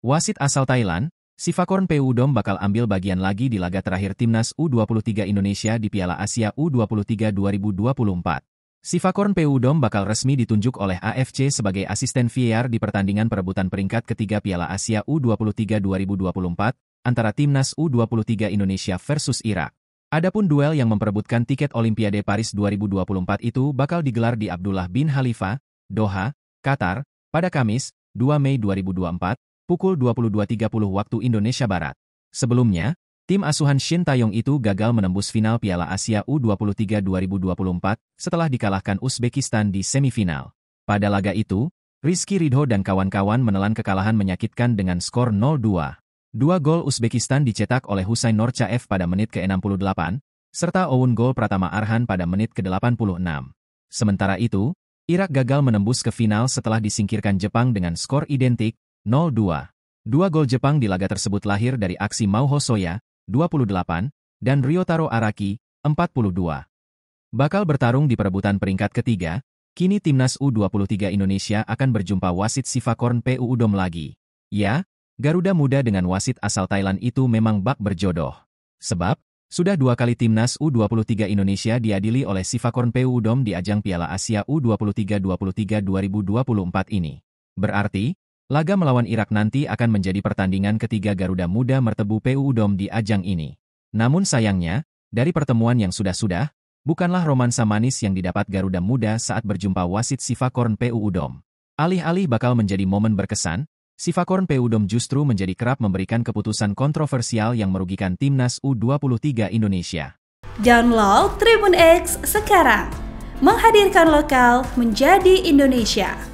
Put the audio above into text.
Wasit asal Thailand, Sivakorn Peudom bakal ambil bagian lagi di laga terakhir Timnas U23 Indonesia di Piala Asia U23 2024. Sivakorn Peudom bakal resmi ditunjuk oleh AFC sebagai asisten VAR di pertandingan perebutan peringkat ketiga Piala Asia U23 2024 antara Timnas U23 Indonesia versus Irak. Adapun duel yang memperebutkan tiket Olimpiade Paris 2024 itu bakal digelar di Abdullah bin Khalifa, Doha, Qatar, pada Kamis, 2 Mei 2024, pukul 22.30 waktu Indonesia Barat. Sebelumnya, tim asuhan Shin Taeyong itu gagal menembus final Piala Asia U23 2024 setelah dikalahkan Uzbekistan di semifinal. Pada laga itu, Rizky Ridho dan kawan-kawan menelan kekalahan menyakitkan dengan skor 0-2. Dua gol Uzbekistan dicetak oleh Husain Norcaev pada menit ke-68, serta Owen gol Pratama Arhan pada menit ke-86. Sementara itu, Irak gagal menembus ke final setelah disingkirkan Jepang dengan skor identik 0 Dua gol Jepang di laga tersebut lahir dari aksi Mauho Soya, 28, dan Ryotaro Araki, 42. Bakal bertarung di perebutan peringkat ketiga, kini Timnas U23 Indonesia akan berjumpa wasit Sivakorn PU Udom lagi. Ya, Garuda muda dengan wasit asal Thailand itu memang bak berjodoh. Sebab, sudah dua kali Timnas U23 Indonesia diadili oleh Sivakorn PU Udom di ajang Piala Asia U23-23 2024 ini. Berarti, Laga melawan Irak nanti akan menjadi pertandingan ketiga Garuda Muda mertebu PU Udom di ajang ini. Namun sayangnya, dari pertemuan yang sudah-sudah, bukanlah romansa manis yang didapat Garuda Muda saat berjumpa wasit Sivakorn PU Udom. Alih-alih bakal menjadi momen berkesan, Sivakorn Udom justru menjadi kerap memberikan keputusan kontroversial yang merugikan timnas U23 Indonesia. Download Tribun X sekarang, menghadirkan lokal menjadi Indonesia.